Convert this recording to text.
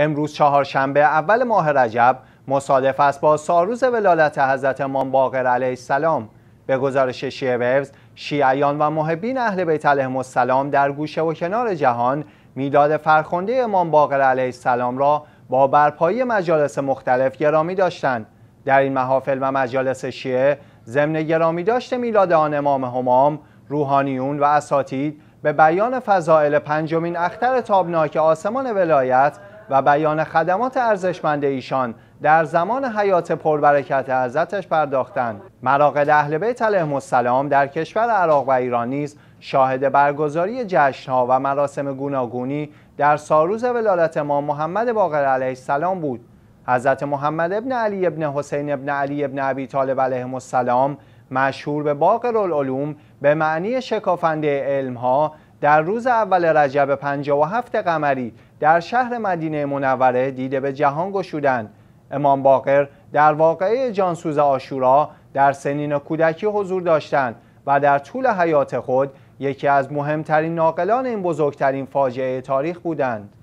امروز چهارشنبه اول ماه رجب مصادف است با سالروز ولالت حضرت امام باقر علیه السلام به گزارش شیعه ویوز شیعیان و محبین اهل بیت علیهم السلام در گوشه و کنار جهان میلاد فرخنده امام باقر علیه السلام را با برپایی مجالس مختلف گرامی داشتند در این محافل و مجالس شیعه ضمن گرامی داشت میلاد آن امام همام روحانیون و اساتید به بیان فضائل پنجمین اختر تابناک آسمان ولایت و بیان خدمات ارزشمند ایشان در زمان حیات پربرکت حضرتش پرداختند مراقد اهل بیت علیهم السلام در کشور عراق و ایران نیز شاهد برگزاری جشنها و مراسم گوناگونی در سالروز ولادت امام محمد باقر علیه السلام بود حضرت محمد ابن علی ابن حسین ابن علی ابن ابی طالب علیهم السلام مشهور به باقر العلوم به معنی شکافنده علمها در روز اول رجب 57 قمری در شهر مدینه منوره دیده به جهان گشودند امام باقر در واقعه جانسوز آشورا در سنین کودکی حضور داشتند و در طول حیات خود یکی از مهمترین ناقلان این بزرگترین فاجعه تاریخ بودند